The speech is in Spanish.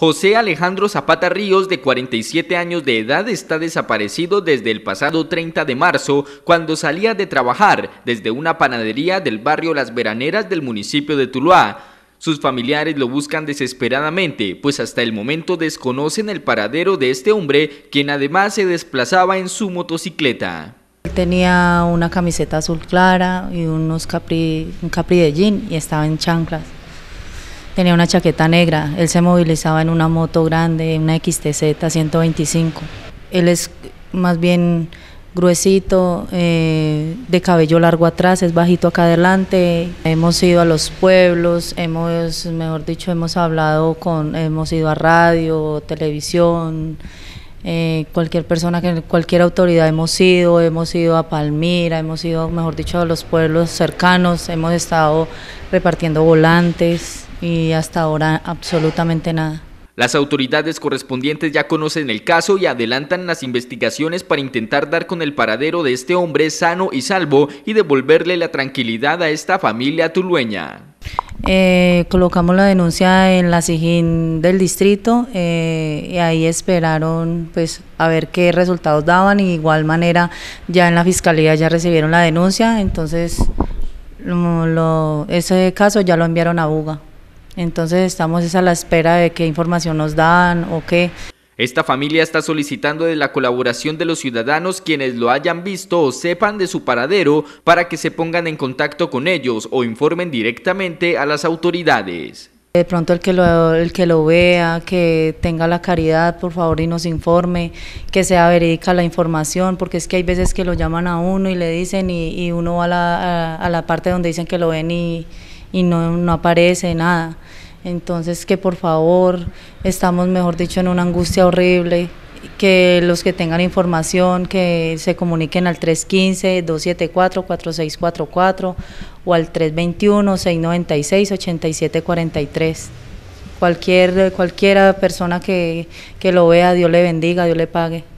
José Alejandro Zapata Ríos, de 47 años de edad, está desaparecido desde el pasado 30 de marzo, cuando salía de trabajar desde una panadería del barrio Las Veraneras del municipio de Tuluá. Sus familiares lo buscan desesperadamente, pues hasta el momento desconocen el paradero de este hombre, quien además se desplazaba en su motocicleta. Tenía una camiseta azul clara y unos un capri de jean y estaba en chanclas. Tenía una chaqueta negra, él se movilizaba en una moto grande, una XTZ 125. Él es más bien gruesito, eh, de cabello largo atrás, es bajito acá adelante. Hemos ido a los pueblos, hemos, mejor dicho, hemos hablado con, hemos ido a radio, televisión. Eh, cualquier persona, que cualquier autoridad hemos ido, hemos ido a Palmira, hemos ido, mejor dicho, a los pueblos cercanos, hemos estado repartiendo volantes y hasta ahora absolutamente nada. Las autoridades correspondientes ya conocen el caso y adelantan las investigaciones para intentar dar con el paradero de este hombre sano y salvo y devolverle la tranquilidad a esta familia tulueña. Eh, colocamos la denuncia en la SIGIN del distrito eh, y ahí esperaron pues a ver qué resultados daban y de igual manera ya en la fiscalía ya recibieron la denuncia, entonces ese caso ya lo enviaron a Buga. Entonces estamos a la espera de qué información nos dan o qué. Esta familia está solicitando de la colaboración de los ciudadanos quienes lo hayan visto o sepan de su paradero para que se pongan en contacto con ellos o informen directamente a las autoridades. De pronto el que, lo, el que lo vea, que tenga la caridad, por favor, y nos informe, que sea verídica la información, porque es que hay veces que lo llaman a uno y le dicen y, y uno va a la, a, la, parte donde dicen que lo ven y, y no, no aparece nada. Entonces que por favor, estamos mejor dicho en una angustia horrible, que los que tengan información, que se comuniquen al 315-274-4644 o al 321-696-8743. Cualquier, cualquiera persona que, que lo vea, Dios le bendiga, Dios le pague.